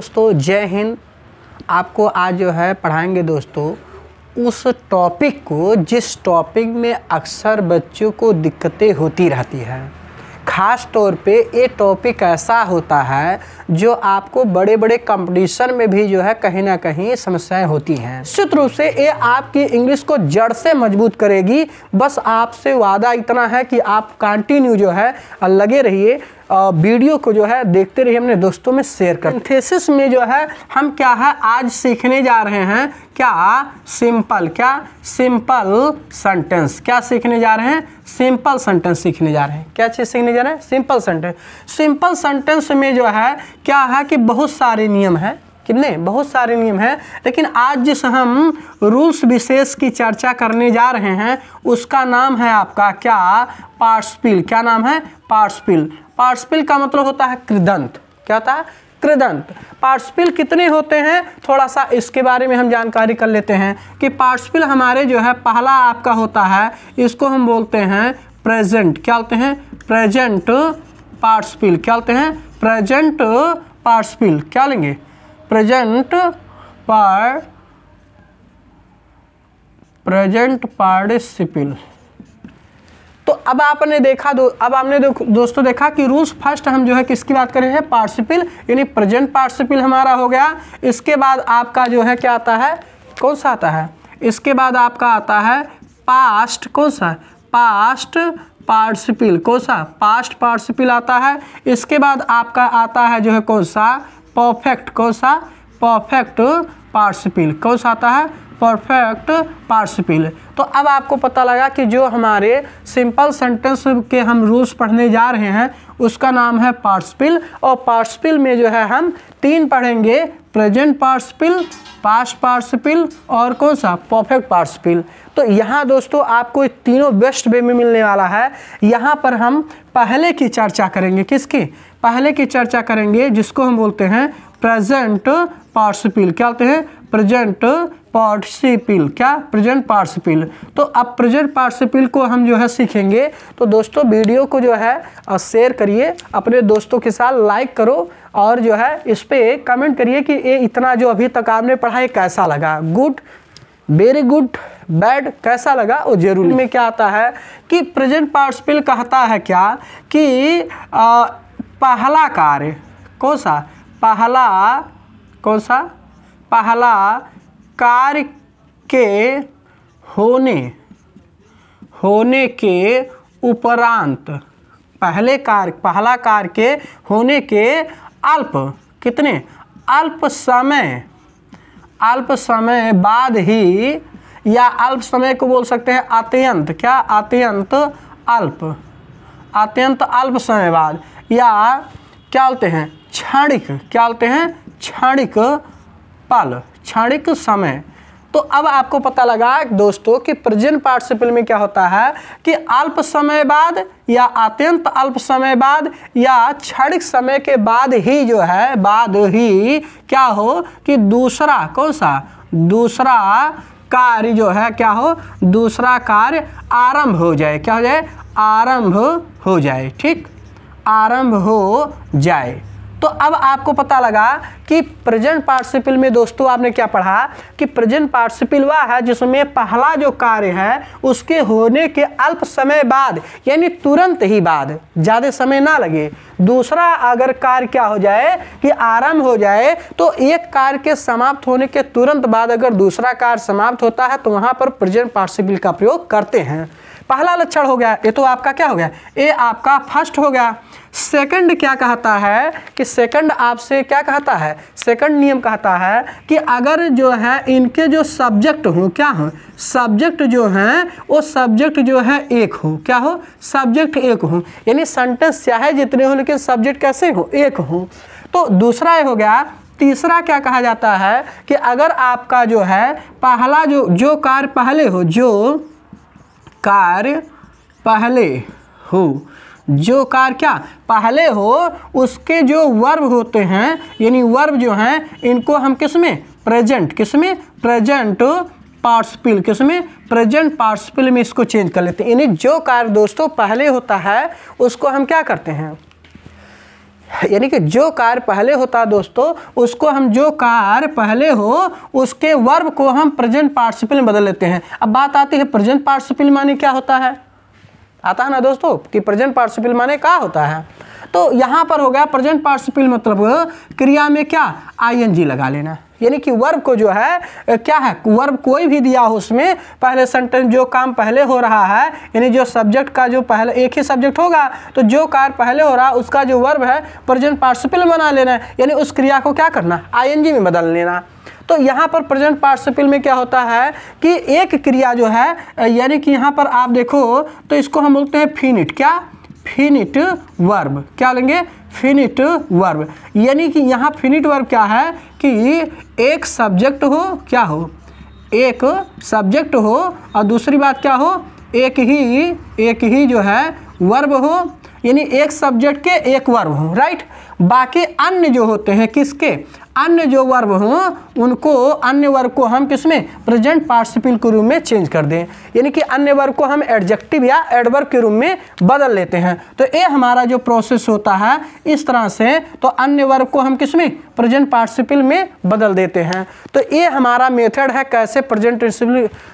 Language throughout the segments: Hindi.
दोस्तों जय हिंद आपको आज जो है पढ़ाएंगे दोस्तों उस टॉपिक को जिस टॉपिक में अक्सर बच्चों को दिक्कतें होती रहती है ख़ास तौर पे ये टॉपिक ऐसा होता है जो आपको बड़े बड़े कंपटीशन में भी जो है कहीं ना कहीं समस्याएं होती हैं निश्चित रूप से ये आपकी इंग्लिश को जड़ से मजबूत करेगी बस आपसे वादा इतना है कि आप कंटिन्यू जो है लगे रहिए वीडियो को जो है देखते रहिए अपने दोस्तों में शेयर कर थेसिस में जो है हम क्या है आज सीखने जा रहे हैं क्या सिंपल क्या सिंपल सेंटेंस क्या सीखने जा रहे हैं सिंपल सेंटेंस सीखने जा रहे हैं क्या चीज़ सीखने जा रहे हैं सिंपल सेंटेंस सिंपल सेंटेंस में जो है क्या है कि बहुत सारे नियम हैं कितने बहुत सारे नियम हैं लेकिन आज जिस हम रूल्स विशेष की चर्चा करने जा रहे हैं उसका नाम है आपका क्या पार्सपिल क्या नाम है पार्सपिल पार्सपिल का मतलब होता है कृदंत क्या होता है कृदंत पार्सपिल कितने होते हैं थोड़ा सा इसके बारे में हम जानकारी कर लेते हैं कि पार्सपिल हमारे जो है पहला आपका होता है इसको हम बोलते हैं प्रेजेंट क्या बोलते हैं प्रेजेंट पार्सपिल क्या बोलते हैं प्रेजेंट पार्सपिल क्या लेंगे प्रेजेंट पार प्रेजेंट पार्टिसिपिल तो अब आपने देखा दो अब आपने दोस्तों देखा कि रूल्स फर्स्ट हम जो है किसकी बात कर रहे हैं पार्टिसिपिल यानी प्रेजेंट पार्टिसिपिल हमारा हो गया इसके बाद आपका जो है क्या आता है कौन सा आता है इसके बाद आपका आता है पास्ट कौन सा पास्ट पार्टिसिपिल कौन सा पास्ट पार्टिसिपिल आता है इसके बाद आपका आता है जो है कौन सा परफेक्ट कौन सा परफेक्ट पार्सपिल कौन सा आता है परफेक्ट पार्सपिल तो अब आपको पता लगा कि जो हमारे सिंपल सेंटेंस के हम रूल्स पढ़ने जा रहे हैं उसका नाम है पार्सपिल और पार्सपिल में जो है हम तीन पढ़ेंगे प्रेजेंट पार्सिपिल पास्ट पार्सिपिल और कौन सा परफेक्ट पार्सिपिल तो यहाँ दोस्तों आपको तीनों बेस्ट वे में मिलने वाला है यहाँ पर हम पहले की चर्चा करेंगे किसकी पहले की चर्चा करेंगे जिसको हम बोलते हैं प्रेजेंट पार्सिपिल क्या बोलते हैं प्रेजेंट पार्टिसिपिल क्या प्रेजेंट पार्टिसिपिल तो अब प्रेजेंट पार्टिसिपिल को हम जो है सीखेंगे तो दोस्तों वीडियो को जो है शेयर करिए अपने दोस्तों के साथ लाइक करो और जो है इस पर कमेंट करिए कि ये इतना जो अभी तक आपने पढ़ा है कैसा लगा गुड वेरी गुड बैड कैसा लगा वो जरूरी में क्या आता है कि प्रेजेंट पार्टिसिपल कहता है क्या कि आ, पहला कार्य कौन सा पहला कौन सा पहला कार्य के होने होने के उपरांत पहले कार्य पहला कार्य के होने के अल्प कितने अल्प समय अल्प समय बाद ही या अल्प समय को बोल सकते हैं अत्यंत क्या अत्यंत अल्प अत्यंत अल्प समय बाद या क्या बोलते हैं क्षणिक क्या बोलते हैं क्षणिक पल क्षणिक समय तो अब आपको पता लगा दोस्तों कि प्रेजेंट पार्टिसिपल में क्या होता है कि अल्प समय बाद या अत्यंत अल्प समय बाद या क्षणिक समय के बाद ही जो है बाद ही क्या हो कि दूसरा कौन सा दूसरा कार्य जो है क्या हो दूसरा कार्य आरंभ हो जाए क्या हो जाए आरंभ हो जाए ठीक आरंभ हो जाए तो अब आपको पता लगा कि प्रेजेंट पार्टिसिपल में दोस्तों आपने क्या पढ़ा कि प्रेजेंट पार्टिसिपल वह है जिसमें पहला जो कार्य है उसके होने के अल्प समय बाद यानी तुरंत ही बाद ज़्यादा समय ना लगे दूसरा अगर कार्य क्या हो जाए कि आरंभ हो जाए तो एक कार्य के समाप्त होने के तुरंत बाद अगर दूसरा कार्य समाप्त होता है तो वहाँ पर प्रेजेंट पार्टिसिपल का प्रयोग करते हैं पहला लक्षण हो गया ये तो आपका क्या हो गया ये आपका फर्स्ट हो गया सेकंड क्या कहता है कि सेकंड आपसे क्या कहता है सेकंड नियम कहता है कि अगर जो है इनके जो सब्जेक्ट हों क्या हों सब्जेक्ट जो हैं वो सब्जेक्ट जो है एक हो क्या हो सब्जेक्ट एक हो यानी सेंटेंस चाहे जितने हों लेकिन सब्जेक्ट कैसे हो एक हो तो दूसरा ये हो गया तीसरा क्या कहा जाता है कि अगर आपका जो है पहला जो जो कार्य पहले हो जो कार्य पहले हो जो कार्य क्या पहले हो उसके जो वर्ब होते हैं यानी वर्ब जो हैं इनको हम किस में प्रेजेंट किस में प्रेजेंट पार्सपिल किस में प्रेजेंट पार्सपिल में इसको चेंज कर लेते हैं यानी जो कार्य दोस्तों पहले होता है उसको हम क्या करते हैं यानी कि जो कार्य पहले होता दोस्तों उसको हम जो कार्य पहले हो उसके वर्ब को हम प्रेजेंट पार्टिसिपल में बदल लेते हैं अब बात आती है प्रेजेंट पार्टिसिपल माने क्या होता है आता है ना दोस्तों कि प्रेजेंट पार्टिसिपल माने क्या होता है तो यहाँ पर हो गया प्रेजेंट पार्टिसिपल मतलब क्रिया में क्या आईएनजी लगा लेना यानी कि वर्ब को जो है क्या है वर्ब कोई भी दिया हो उसमें पहले सेंटेंस जो काम पहले हो रहा है यानी जो सब्जेक्ट का जो पहले एक ही सब्जेक्ट होगा तो जो कार्य पहले हो रहा उसका जो वर्ब है प्रेजेंट पार्टिसिपल बना लेना है यानी उस क्रिया को क्या करना आईएनजी में बदल लेना तो यहाँ पर प्रेजेंट पार्टिसिपल में क्या होता है कि एक क्रिया जो है यानी कि यहाँ पर आप देखो तो इसको हम बोलते हैं फिनिट क्या फिनिट वर्ब क्या लेंगे फिनिट वर्ब यानी कि यहाँ फिनिट वर्ब क्या है कि एक सब्जेक्ट हो क्या हो एक सब्जेक्ट हो और दूसरी बात क्या हो एक ही एक ही जो है वर्ब हो यानी एक सब्जेक्ट के एक वर्ब हो राइट बाकी अन्य जो होते हैं किसके अन्य जो वर्ब हों उनको अन्य वर्ग को हम किसमें प्रेजेंट पार्टिसिपल के रूप में चेंज कर दें यानी कि अन्य वर्ग को हम एडजेक्टिव या एडवर्ब के रूप में बदल लेते हैं तो ये हमारा जो प्रोसेस होता है इस तरह से तो अन्य वर्ग को हम किसमें प्रेजेंट पार्टिसिपल में बदल देते हैं तो ये हमारा मेथड है कैसे प्रेजेंट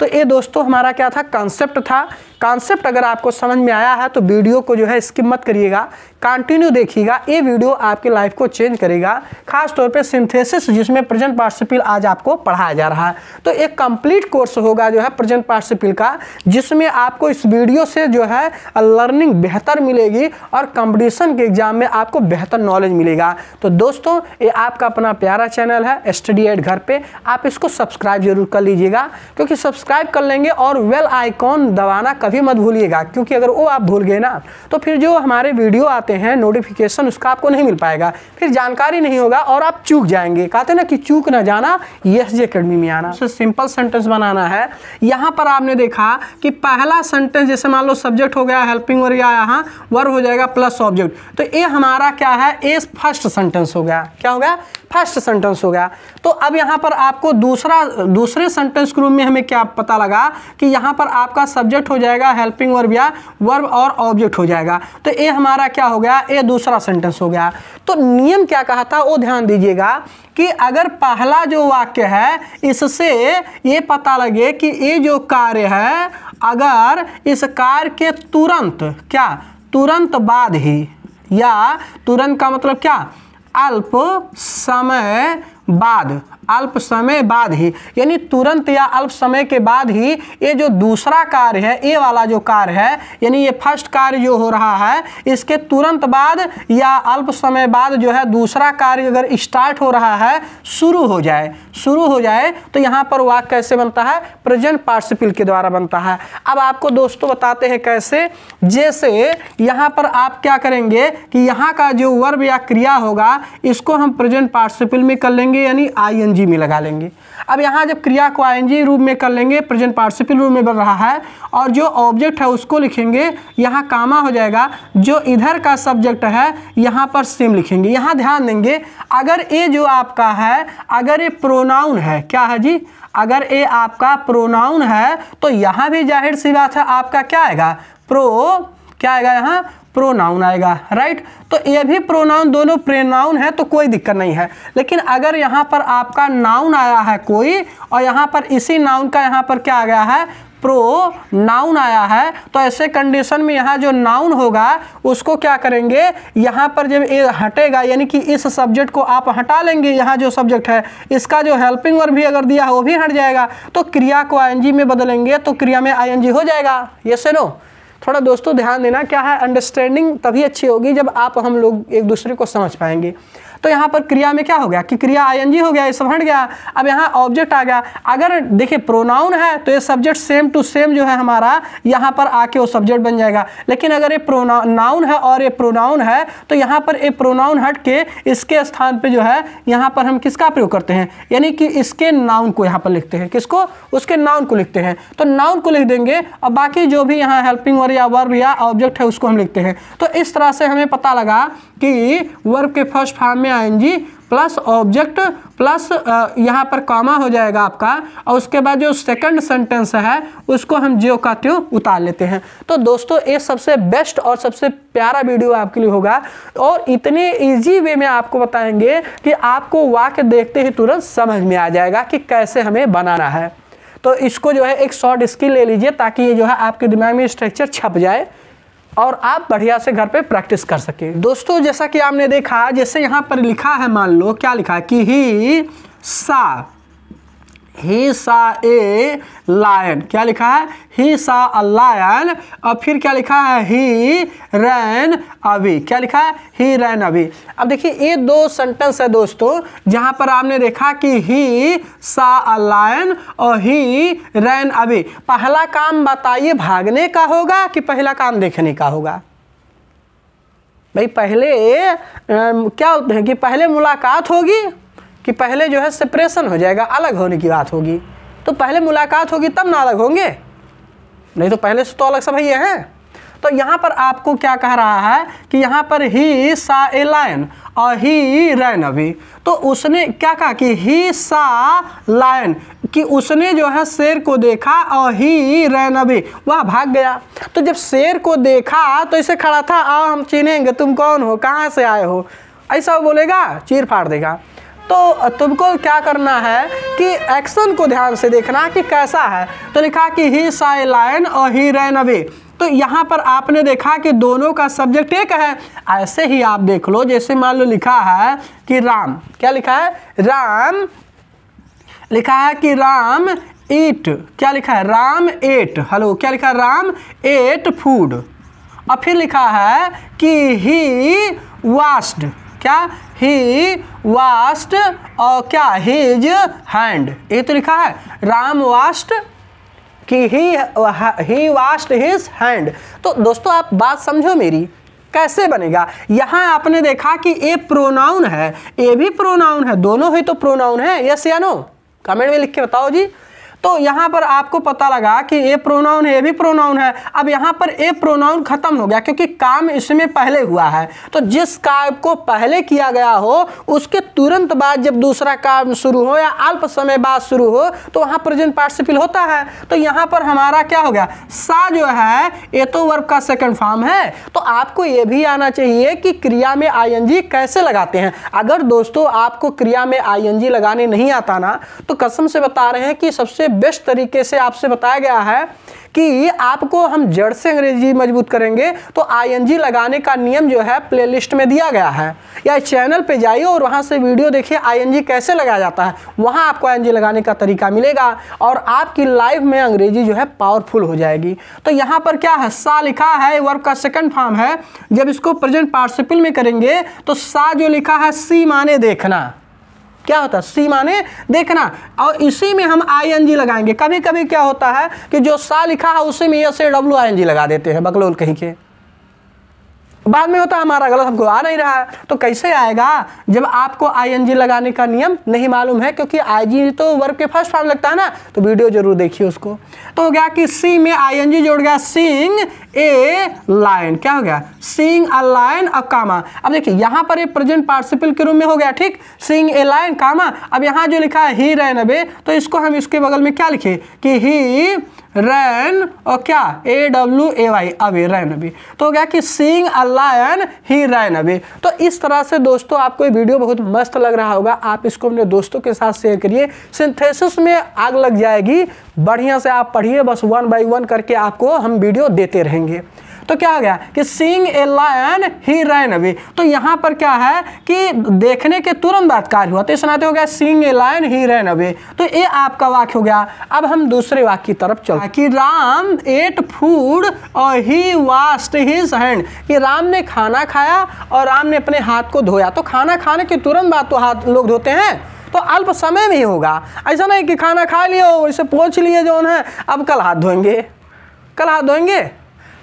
तो ये दोस्तों हमारा क्या था कॉन्सेप्ट था कॉन्सेप्ट अगर आपको समझ में आया है तो वीडियो को जो है स्किप मत करिएगा कंटिन्यू देखिएगा ये वीडियो आपकी लाइफ को चेंज करेगा खासतौर पर सिंथेसिस जिसमें प्रेजेंट पार्टिसिपिल आज आपको पढ़ाया जा रहा है तो एक कंप्लीट कोर्स होगा जो है प्रेजेंट पार्टिसिपिल का जिसमें आपको इस वीडियो से जो है लर्निंग बेहतर मिलेगी और कंपटीशन के एग्जाम में आपको बेहतर नॉलेज मिलेगा तो दोस्तों ये आपका अपना प्यारा चैनल है स्टडी एट घर पे आप इसको सब्सक्राइब जरूर कर लीजिएगा क्योंकि सब्सक्राइब कर लेंगे और वेल आइकॉन दबाना कभी मत भूलिएगा क्योंकि अगर वो आप भूल गए ना तो फिर जो हमारे वीडियो आते हैं नोटिफिकेशन उसका आपको नहीं मिल पाएगा फिर जानकारी नहीं होगा और आप चूक जाएंगे कहते ना कि चूक ना जाना यस जे अकेडमी में आना सिंपल सेंटेंस बनाना है यहाँ पर आपने देखा कि पहला सेंटेंस जैसे मान लो सब्जेक्ट हो गया हेल्पिंग और या यहाँ वर्ब हो जाएगा प्लस ऑब्जेक्ट तो ये हमारा क्या है ए फर्स्ट सेंटेंस हो गया क्या हो गया फर्स्ट सेंटेंस हो गया तो अब यहाँ पर आपको दूसरा दूसरे सेंटेंस के रूप में हमें क्या पता लगा कि यहाँ पर आपका सब्जेक्ट हो जाएगा हेल्पिंग वर्ब या वर्ब और ऑब्जेक्ट हो जाएगा तो ये हमारा क्या हो गया ये दूसरा सेंटेंस हो गया तो नियम क्या कहा था वो ध्यान दीजिएगा कि अगर पहला जो वाक्य है इससे ये पता लगे कि ये जो कार्य है अगर इस कार्य के तुरंत क्या तुरंत बाद ही या तुरंत का मतलब क्या अल्प समय बाद अल्प समय बाद ही यानी तुरंत या अल्प समय के बाद ही ये जो दूसरा कार्य है ये वाला जो कार्य है यानी ये फर्स्ट कार्य जो हो रहा है इसके तुरंत बाद या अल्प समय बाद जो है दूसरा कार्य अगर स्टार्ट हो रहा है शुरू हो जाए शुरू हो जाए तो यहाँ पर वाक्य कैसे बनता है प्रेजेंट पार्टिसिपल के द्वारा बनता है अब आपको दोस्तों बताते हैं कैसे जैसे यहाँ पर आप क्या करेंगे कि यहाँ का जो वर्ब या क्रिया होगा इसको हम प्रेजेंट पार्टिसिपल में कर लेंगे यानी आई जी में लगा लेंगे अब यहाँ जब क्रिया को आई रूप में कर लेंगे प्रेजेंट पार्टिसिपल रूप में बन रहा है और जो ऑब्जेक्ट है उसको लिखेंगे यहाँ कामा हो जाएगा जो इधर का सब्जेक्ट है यहाँ पर सेम लिखेंगे यहाँ ध्यान देंगे अगर ये जो आपका है अगर ये प्रोनाउन है क्या है जी अगर ये आपका प्रोनाउन है तो यहाँ भी जाहिर सी बात है आपका क्या आएगा प्रो क्या आएगा यहाँ प्रोनाउन आएगा राइट तो ये भी प्रोनाउन दोनों प्रेनाउन है तो कोई दिक्कत नहीं है लेकिन अगर यहाँ पर आपका नाउन आया है कोई और यहाँ पर इसी नाउन का यहाँ पर क्या आ गया है प्रो नाउन आया है तो ऐसे कंडीशन में यहाँ जो नाउन होगा उसको क्या करेंगे यहाँ पर जब ये हटेगा यानी कि इस सब्जेक्ट को आप हटा लेंगे यहाँ जो सब्जेक्ट है इसका जो हेल्पिंग वर्ब भी अगर दिया है वो भी हट जाएगा तो क्रिया को आईएनजी में बदलेंगे तो क्रिया में आईएनजी हो जाएगा ये से नो थोड़ा दोस्तों ध्यान देना क्या है अंडरस्टैंडिंग तभी अच्छी होगी जब आप हम लोग एक दूसरे को समझ पाएंगे तो यहाँ पर क्रिया में क्या हो गया कि क्रिया आईएनजी हो गया ये समझ हट गया अब यहाँ ऑब्जेक्ट आ गया अगर देखिए प्रोनाउन है तो ये सब्जेक्ट सेम टू सेम जो है हमारा यहाँ पर आके वो सब्जेक्ट बन जाएगा लेकिन अगर ये प्रोनाउन है और ये प्रोनाउन है तो यहाँ पर ये प्रोनाउन हट के इसके स्थान पर जो है यहाँ पर हम किसका प्रयोग करते हैं यानी कि इसके नाउन को यहाँ पर लिखते हैं किसको उसके नाउन को लिखते हैं तो नाउन को लिख देंगे और बाकी जो भी यहाँ हेल्पिंग वर्ब या वर्ब या ऑब्जेक्ट है उसको हम लिखते हैं तो इस तरह से हमें पता लगा कि वर्ब के फर्स्ट फॉर्म में में आईएनजी प्लस ऑब्जेक्ट प्लस यहाँ पर कॉमा हो जाएगा आपका और उसके बाद जो सेकंड सेंटेंस है उसको हम ज्यो का त्यों उतार लेते हैं तो दोस्तों ये सबसे बेस्ट और सबसे प्यारा वीडियो आपके लिए होगा और इतने इजी वे में आपको बताएंगे कि आपको वाक्य देखते ही तुरंत समझ में आ जाएगा कि कैसे हमें बनाना है तो इसको जो है एक शॉर्ट स्किल ले लीजिए ताकि ये जो है आपके दिमाग में स्ट्रक्चर छप जाए और आप बढ़िया से घर पे प्रैक्टिस कर सके दोस्तों जैसा कि आपने देखा जैसे यहाँ पर लिखा है मान लो क्या लिखा है कि ही सा ही सा ए लायन क्या लिखा है ही सा अ लायन और फिर क्या लिखा है ही रैन अभी क्या लिखा है ही रैन अभी अब देखिए ये दो सेंटेंस है दोस्तों जहां पर आपने देखा कि ही सा अ लायन और ही रैन अभी पहला काम बताइए भागने का होगा कि पहला काम देखने का होगा भाई पहले आ, क्या होते हैं कि पहले मुलाकात होगी कि पहले जो है सेपरेशन हो जाएगा अलग होने की बात होगी तो पहले मुलाकात होगी तब ना अलग होंगे नहीं तो पहले से तो अलग सब ही हैं तो यहाँ पर आपको क्या कह रहा है कि यहाँ पर ही सा ए लायन और ही रैन अभी तो उसने क्या कहा कि ही सा लायन कि उसने जो है शेर को देखा और ही रैन अभी वह भाग गया तो जब शेर को देखा तो इसे खड़ा था आ हम चिन्हेंगे तुम कौन हो कहाँ से आए हो ऐसा बोलेगा चीर फाड़ देगा तो तुमको क्या करना है कि एक्शन को ध्यान से देखना कि कैसा है तो लिखा कि ही साई लाइन और ही रैन अवे तो यहाँ पर आपने देखा कि दोनों का सब्जेक्ट एक है ऐसे ही आप देख लो जैसे मान लो लिखा है कि राम क्या लिखा है राम लिखा है कि राम ईट क्या लिखा है राम एट हेलो क्या लिखा है राम एट फूड और फिर लिखा है कि ही वास्ड क्या ही वास्ट और क्या हीज हैंड ये तो लिखा है राम वास्ट कि he he washed his hand तो दोस्तों आप बात समझो मेरी कैसे बनेगा यहां आपने देखा कि ये प्रोनाउन है ये भी प्रोनाउन है दोनों ही तो प्रोनाउन है यस या नो कमेंट में लिख के बताओ जी तो यहां पर आपको पता लगा कि ए प्रोनाउन है ए भी प्रोनाउन है अब यहां पर ए प्रोनाउन खत्म हो गया क्योंकि काम इसमें पहले हुआ है तो जिस काम को पहले किया गया हो उसके तुरंत बाद जब दूसरा काम शुरू हो या अल्प समय बाद शुरू हो तो पर प्रेजेंट पार्टिसिपल होता है तो यहां पर हमारा क्या हो गया सा जो है ए तो वर्ब का सेकेंड फॉर्म है तो आपको यह भी आना चाहिए कि क्रिया में जी कैसे लगाते हैं अगर दोस्तों आपको क्रिया में जी लगाने नहीं आता ना तो कसम से बता रहे हैं कि सबसे बेस्ट तरीके से आपसे बताया गया है कि आपको हम जड़ से अंग्रेजी मजबूत करेंगे तो आईएनजी लगाने का नियम जो है प्लेलिस्ट में दिया गया है या चैनल पे जाइए और वहाँ से वीडियो देखिए आईएनजी कैसे लगाया जाता है वहाँ आपको आईएनजी लगाने का तरीका मिलेगा और आपकी लाइफ में अंग्रेजी जो है पावरफुल हो जाएगी तो यहाँ पर क्या है सा लिखा है वर्ब का सेकंड फॉर्म है जब इसको प्रेजेंट पार्टिसिपल में करेंगे तो सा जो लिखा है सी माने देखना क्या होता है सी माने देखना और इसी में हम आई एन जी लगाएंगे कभी कभी क्या होता है कि जो सा लिखा है उसी में ये से डब्ल्यू आई एन जी लगा देते हैं बकलोल कहीं के बाद में होता हमारा गलत हमको आ नहीं रहा है तो कैसे आएगा जब आपको आईएनजी लगाने का नियम नहीं मालूम है क्योंकि आईजी तो वर्ब के फर्स्ट फॉर्म लगता है ना तो वीडियो जरूर देखिए उसको तो हो गया कि सी में आईएनजी जोड़ गया सिंग ए लाइन क्या हो गया सिंग अ लाइन अ कामा अब देखिए यहाँ पर प्रेजेंट पार्टिसिपल के रूप में हो गया ठीक सिंग ए लाइन कामा अब यहाँ जो लिखा है ही रैन अबे तो इसको हम इसके बगल में क्या लिखे कि ही रैन और क्या ए डब्ल्यू ए वाई अभी रैन अभी तो हो गया कि सींग अ लायन ही रैन अभी तो इस तरह से दोस्तों आपको ये वीडियो बहुत मस्त लग रहा होगा आप इसको अपने दोस्तों के साथ शेयर करिए सिंथेसिस में आग लग जाएगी बढ़िया से आप पढ़िए बस वन बाई वन करके आपको हम वीडियो देते रहेंगे तो क्या हो गया कि सींग ए लायन ही रैन अभी तो यहाँ पर क्या है कि देखने के तुरंत बाद कार्य हुआ तो इस नाते हो गया सींग ए लायन ही रैन अभी तो ये आपका वाक्य हो गया अब हम दूसरे वाक्य की तरफ चल कि राम एट फूड और ही वास्ट हिज हैंड कि राम ने खाना खाया और राम ने अपने हाथ को धोया तो खाना खाने के तुरंत बाद तो हाथ लोग धोते हैं तो अल्प समय में ही होगा ऐसा नहीं कि खाना खा हो इसे पोछ लिए जो है अब कल हाथ धोएंगे कल हाथ धोएंगे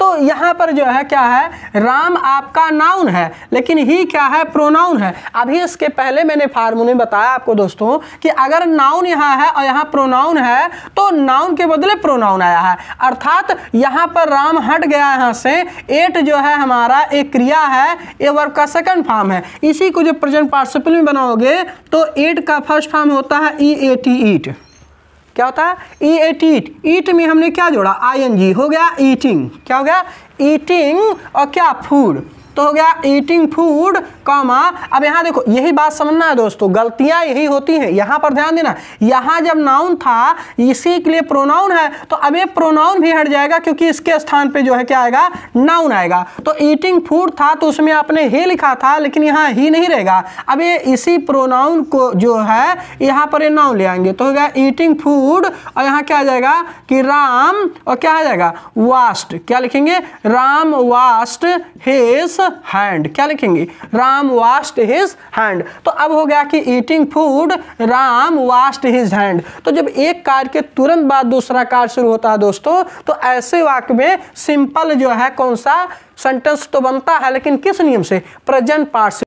तो यहाँ पर जो है क्या है राम आपका नाउन है लेकिन ही क्या है प्रोनाउन है अभी इसके पहले मैंने फार्मूले में बताया आपको दोस्तों कि अगर नाउन यहाँ है और यहाँ प्रोनाउन है तो नाउन के बदले प्रोनाउन आया है अर्थात यहाँ पर राम हट गया यहाँ से एट जो है हमारा एक क्रिया है ए वर्ब का सेकंड फॉर्म है इसी को जब प्रेजेंट पार्टिसिपल में बनाओगे तो एट का फर्स्ट फॉर्म होता है ई ए टी ईट क्या होता है ई एट ईट ईट में हमने क्या जोड़ा आई एन जी हो गया ईटिंग क्या हो गया ईटिंग और क्या फूड तो हो गया ईटिंग फूड कॉमा अब यहां देखो यही बात समझना है दोस्तों गलतियां यही होती हैं यहां पर ध्यान देना यहां जब नाउन था इसी के लिए प्रोनाउन है तो अब ये प्रोनाउन भी हट जाएगा क्योंकि इसके स्थान पे जो है क्या आएगा नाउन आएगा तो ईटिंग फूड था तो उसमें आपने ही लिखा था लेकिन यहां ही नहीं रहेगा अब ये इसी प्रोनाउन को जो है यहां पर नाउन ले आएंगे तो हो गया ईटिंग फूड और यहां क्या आ जाएगा कि राम और क्या आ जाएगा वास्ट क्या लिखेंगे राम वास्ट हेस हैंड क्या लिखेंगे राम वास्ट हिज हैंड तो अब हो गया कि eating food Ram washed his hand तो जब एक कार्य के तुरंत बाद दूसरा कार्य शुरू होता है दोस्तों तो ऐसे वाक्य में सिंपल जो है कौन सा सेंटेंस तो बनता है लेकिन किस नियम से प्रेजेंट पार्ट